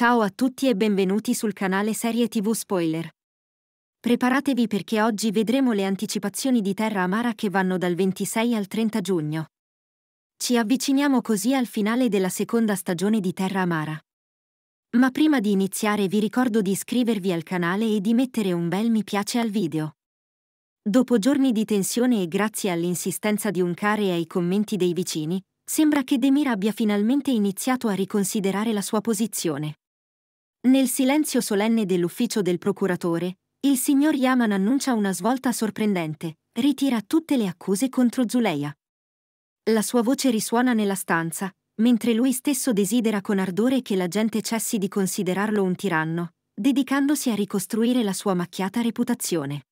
Ciao a tutti e benvenuti sul canale Serie TV Spoiler. Preparatevi perché oggi vedremo le anticipazioni di Terra Amara che vanno dal 26 al 30 giugno. Ci avviciniamo così al finale della seconda stagione di Terra Amara. Ma prima di iniziare vi ricordo di iscrivervi al canale e di mettere un bel mi piace al video. Dopo giorni di tensione e grazie all'insistenza di un care e ai commenti dei vicini, sembra che Demir abbia finalmente iniziato a riconsiderare la sua posizione. Nel silenzio solenne dell'ufficio del procuratore, il signor Yaman annuncia una svolta sorprendente, ritira tutte le accuse contro Zuleia. La sua voce risuona nella stanza, mentre lui stesso desidera con ardore che la gente cessi di considerarlo un tiranno, dedicandosi a ricostruire la sua macchiata reputazione.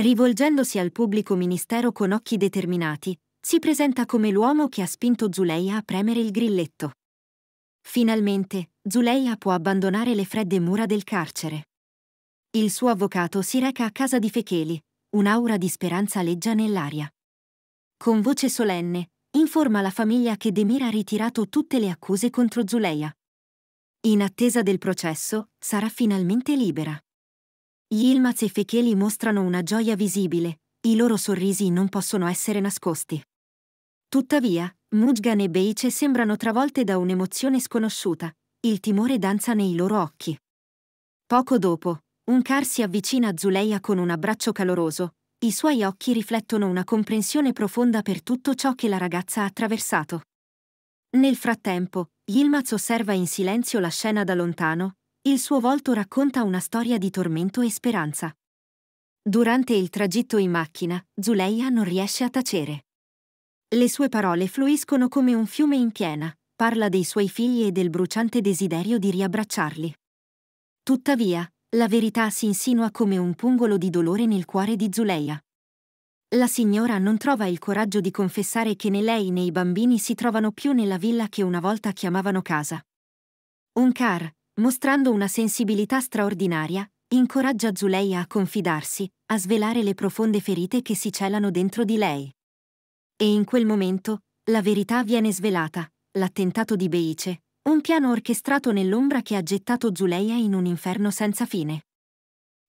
Rivolgendosi al pubblico ministero con occhi determinati, si presenta come l'uomo che ha spinto Zuleia a premere il grilletto. Finalmente, Zuleia può abbandonare le fredde mura del carcere. Il suo avvocato si reca a casa di Fecheli, un'aura di speranza leggia nell'aria. Con voce solenne, informa la famiglia che Demir ha ritirato tutte le accuse contro Zuleia. In attesa del processo, sarà finalmente libera. Yilmaz e Fecheli mostrano una gioia visibile, i loro sorrisi non possono essere nascosti. Tuttavia, Mujgan e Beice sembrano travolte da un'emozione sconosciuta, il timore danza nei loro occhi. Poco dopo, un car si avvicina a Zuleia con un abbraccio caloroso. I suoi occhi riflettono una comprensione profonda per tutto ciò che la ragazza ha attraversato. Nel frattempo, Yilmaz osserva in silenzio la scena da lontano, il suo volto racconta una storia di tormento e speranza. Durante il tragitto in macchina, Zuleia non riesce a tacere. Le sue parole fluiscono come un fiume in piena, parla dei suoi figli e del bruciante desiderio di riabbracciarli. Tuttavia, la verità si insinua come un pungolo di dolore nel cuore di Zuleia. La signora non trova il coraggio di confessare che né lei né i bambini si trovano più nella villa che una volta chiamavano casa. Unkar, mostrando una sensibilità straordinaria, incoraggia Zuleia a confidarsi, a svelare le profonde ferite che si celano dentro di lei. E in quel momento, la verità viene svelata, l'attentato di Beice, un piano orchestrato nell'ombra che ha gettato Zuleia in un inferno senza fine.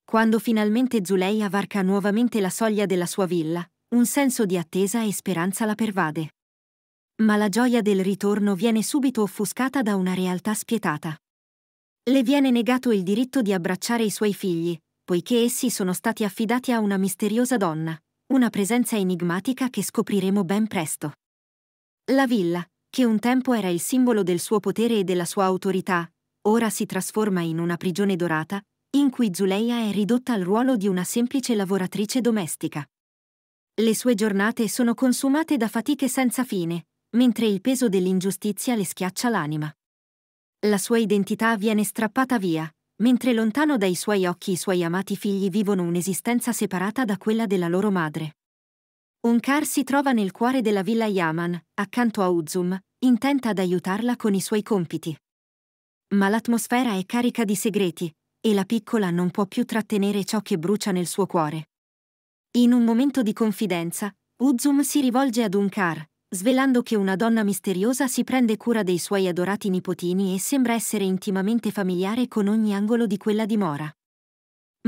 Quando finalmente Zuleia varca nuovamente la soglia della sua villa, un senso di attesa e speranza la pervade. Ma la gioia del ritorno viene subito offuscata da una realtà spietata. Le viene negato il diritto di abbracciare i suoi figli, poiché essi sono stati affidati a una misteriosa donna, una presenza enigmatica che scopriremo ben presto. La villa, che un tempo era il simbolo del suo potere e della sua autorità, ora si trasforma in una prigione dorata, in cui Zuleia è ridotta al ruolo di una semplice lavoratrice domestica. Le sue giornate sono consumate da fatiche senza fine, mentre il peso dell'ingiustizia le schiaccia l'anima. La sua identità viene strappata via, mentre lontano dai suoi occhi i suoi amati figli vivono un'esistenza separata da quella della loro madre. Un car si trova nel cuore della villa Yaman, accanto a Uzum, intenta ad aiutarla con i suoi compiti. Ma l'atmosfera è carica di segreti, e la piccola non può più trattenere ciò che brucia nel suo cuore. In un momento di confidenza, Uzum si rivolge ad un car, svelando che una donna misteriosa si prende cura dei suoi adorati nipotini e sembra essere intimamente familiare con ogni angolo di quella dimora.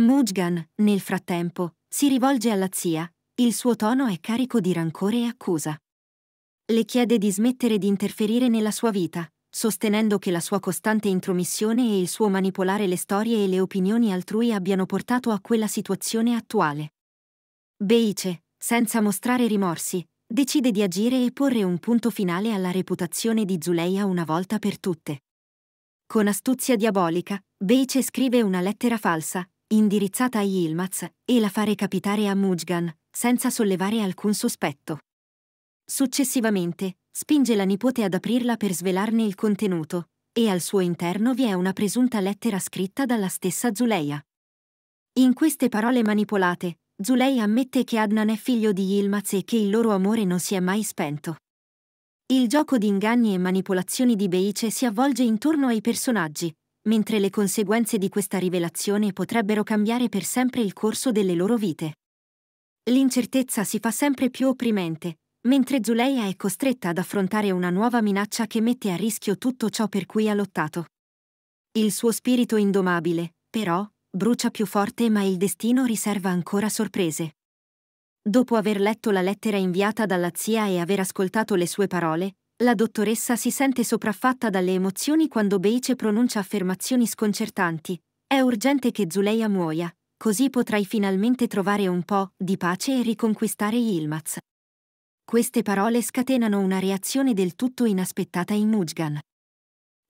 Mujgan, nel frattempo, si rivolge alla zia, il suo tono è carico di rancore e accusa. Le chiede di smettere di interferire nella sua vita, sostenendo che la sua costante intromissione e il suo manipolare le storie e le opinioni altrui abbiano portato a quella situazione attuale. Beice, senza mostrare rimorsi, decide di agire e porre un punto finale alla reputazione di Zuleia una volta per tutte. Con astuzia diabolica, Beice scrive una lettera falsa, indirizzata a Yilmaz, e la fa recapitare a Mujgan, senza sollevare alcun sospetto. Successivamente, spinge la nipote ad aprirla per svelarne il contenuto, e al suo interno vi è una presunta lettera scritta dalla stessa Zuleia. In queste parole manipolate, Zuleia ammette che Adnan è figlio di Yilmaz e che il loro amore non si è mai spento. Il gioco di inganni e manipolazioni di Beice si avvolge intorno ai personaggi, mentre le conseguenze di questa rivelazione potrebbero cambiare per sempre il corso delle loro vite. L'incertezza si fa sempre più opprimente, mentre Zuleia è costretta ad affrontare una nuova minaccia che mette a rischio tutto ciò per cui ha lottato. Il suo spirito indomabile, però, brucia più forte ma il destino riserva ancora sorprese. Dopo aver letto la lettera inviata dalla zia e aver ascoltato le sue parole, la dottoressa si sente sopraffatta dalle emozioni quando Beice pronuncia affermazioni sconcertanti. È urgente che Zuleia muoia, Così potrai finalmente trovare un po' di pace e riconquistare Yilmaz. Queste parole scatenano una reazione del tutto inaspettata in Mujgan.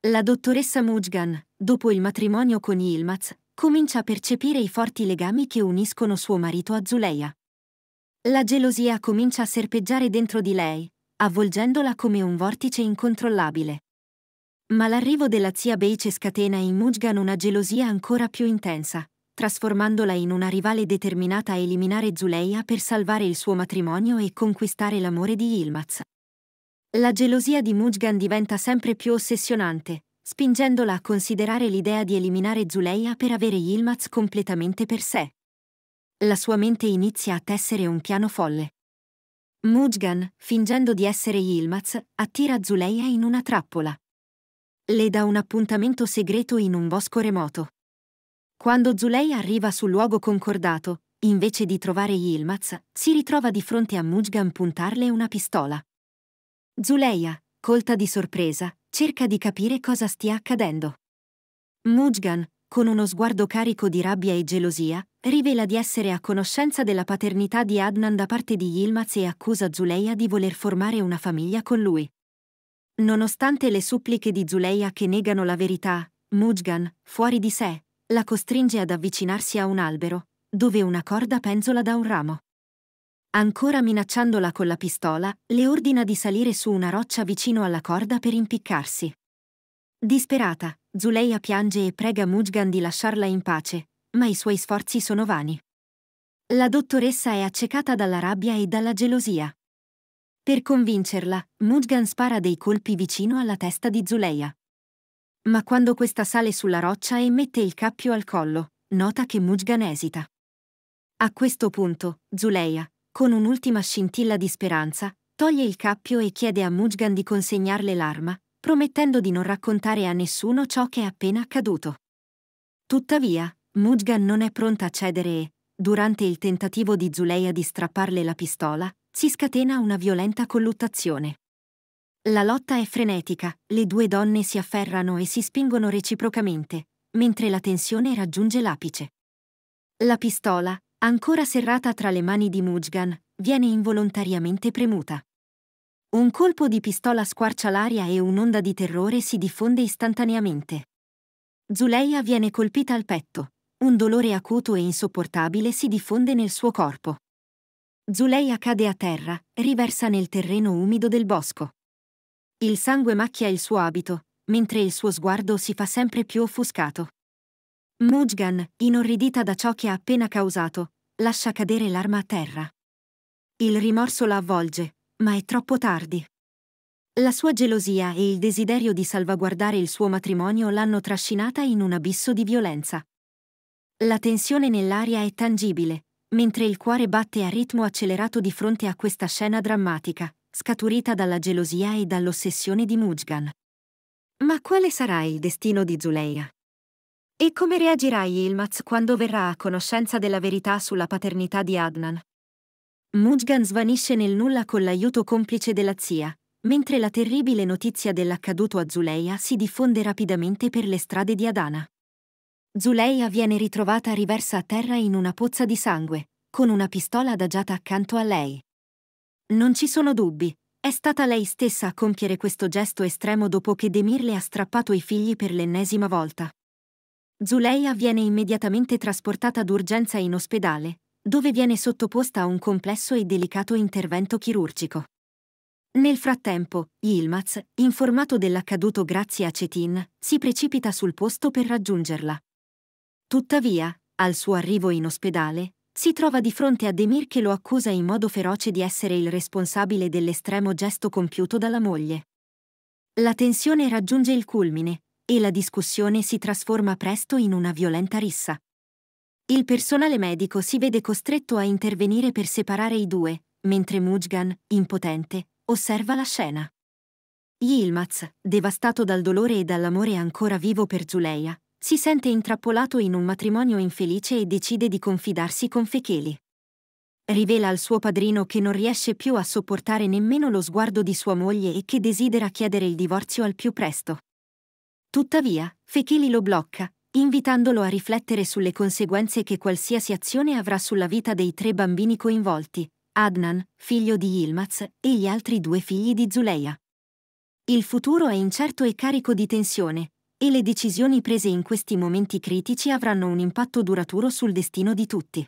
La dottoressa Mujgan, dopo il matrimonio con Yilmaz, comincia a percepire i forti legami che uniscono suo marito a Zuleya. La gelosia comincia a serpeggiare dentro di lei, avvolgendola come un vortice incontrollabile. Ma l'arrivo della zia Beice scatena in Mujgan una gelosia ancora più intensa trasformandola in una rivale determinata a eliminare Zuleia per salvare il suo matrimonio e conquistare l'amore di Ilmaz. La gelosia di Mujgan diventa sempre più ossessionante, spingendola a considerare l'idea di eliminare Zuleia per avere Ilmaz completamente per sé. La sua mente inizia a tessere un piano folle. Mujgan, fingendo di essere Ilmaz, attira Zuleia in una trappola. Le dà un appuntamento segreto in un bosco remoto. Quando Zulei arriva sul luogo concordato, invece di trovare Yilmaz, si ritrova di fronte a Mujgan puntarle una pistola. Zuleia, colta di sorpresa, cerca di capire cosa stia accadendo. Mujgan, con uno sguardo carico di rabbia e gelosia, rivela di essere a conoscenza della paternità di Adnan da parte di Yilmaz e accusa Zuleia di voler formare una famiglia con lui. Nonostante le suppliche di Zuleia che negano la verità, Mujgan, fuori di sé, la costringe ad avvicinarsi a un albero, dove una corda penzola da un ramo. Ancora minacciandola con la pistola, le ordina di salire su una roccia vicino alla corda per impiccarsi. Disperata, Zuleia piange e prega Mujgan di lasciarla in pace, ma i suoi sforzi sono vani. La dottoressa è accecata dalla rabbia e dalla gelosia. Per convincerla, Mujgan spara dei colpi vicino alla testa di Zuleia. Ma quando questa sale sulla roccia e mette il cappio al collo, nota che Mujgan esita. A questo punto, Zuleia, con un'ultima scintilla di speranza, toglie il cappio e chiede a Mujgan di consegnarle l'arma, promettendo di non raccontare a nessuno ciò che è appena accaduto. Tuttavia, Mujgan non è pronta a cedere e, durante il tentativo di Zuleia di strapparle la pistola, si scatena una violenta colluttazione. La lotta è frenetica, le due donne si afferrano e si spingono reciprocamente, mentre la tensione raggiunge l'apice. La pistola, ancora serrata tra le mani di Mujgan, viene involontariamente premuta. Un colpo di pistola squarcia l'aria e un'onda di terrore si diffonde istantaneamente. Zuleia viene colpita al petto. Un dolore acuto e insopportabile si diffonde nel suo corpo. Zuleia cade a terra, riversa nel terreno umido del bosco. Il sangue macchia il suo abito, mentre il suo sguardo si fa sempre più offuscato. Mujgan, inorridita da ciò che ha appena causato, lascia cadere l'arma a terra. Il rimorso la avvolge, ma è troppo tardi. La sua gelosia e il desiderio di salvaguardare il suo matrimonio l'hanno trascinata in un abisso di violenza. La tensione nell'aria è tangibile, mentre il cuore batte a ritmo accelerato di fronte a questa scena drammatica, scaturita dalla gelosia e dall'ossessione di Mujgan. Ma quale sarà il destino di Zuleia? E come reagirà Yilmaz quando verrà a conoscenza della verità sulla paternità di Adnan? Mujgan svanisce nel nulla con l'aiuto complice della zia, mentre la terribile notizia dell'accaduto a Zuleia si diffonde rapidamente per le strade di Adana. Zuleia viene ritrovata riversa a terra in una pozza di sangue, con una pistola adagiata accanto a lei. Non ci sono dubbi. È stata lei stessa a compiere questo gesto estremo dopo che Demir le ha strappato i figli per l'ennesima volta. Zuleia viene immediatamente trasportata d'urgenza in ospedale, dove viene sottoposta a un complesso e delicato intervento chirurgico. Nel frattempo, Yilmaz, informato dell'accaduto grazie a Cetin, si precipita sul posto per raggiungerla. Tuttavia, al suo arrivo in ospedale, si trova di fronte a Demir che lo accusa in modo feroce di essere il responsabile dell'estremo gesto compiuto dalla moglie. La tensione raggiunge il culmine e la discussione si trasforma presto in una violenta rissa. Il personale medico si vede costretto a intervenire per separare i due, mentre Mujgan, impotente, osserva la scena. Yilmaz, devastato dal dolore e dall'amore ancora vivo per Giuleia, si sente intrappolato in un matrimonio infelice e decide di confidarsi con Fecheli. Rivela al suo padrino che non riesce più a sopportare nemmeno lo sguardo di sua moglie e che desidera chiedere il divorzio al più presto. Tuttavia, Fecheli lo blocca, invitandolo a riflettere sulle conseguenze che qualsiasi azione avrà sulla vita dei tre bambini coinvolti, Adnan, figlio di Ilmaz, e gli altri due figli di Zuleia. Il futuro è incerto e carico di tensione, e le decisioni prese in questi momenti critici avranno un impatto duraturo sul destino di tutti.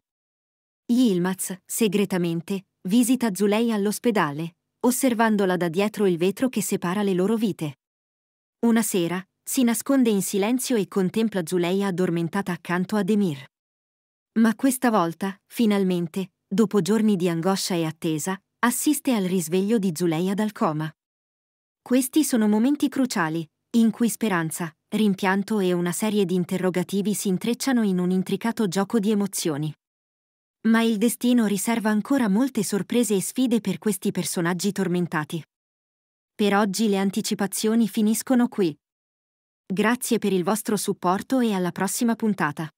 Yilmaz, segretamente, visita Zulei all'ospedale, osservandola da dietro il vetro che separa le loro vite. Una sera, si nasconde in silenzio e contempla Zulei addormentata accanto a Demir. Ma questa volta, finalmente, dopo giorni di angoscia e attesa, assiste al risveglio di Zuleia dal coma. Questi sono momenti cruciali, in cui speranza, rimpianto e una serie di interrogativi si intrecciano in un intricato gioco di emozioni. Ma il destino riserva ancora molte sorprese e sfide per questi personaggi tormentati. Per oggi le anticipazioni finiscono qui. Grazie per il vostro supporto e alla prossima puntata.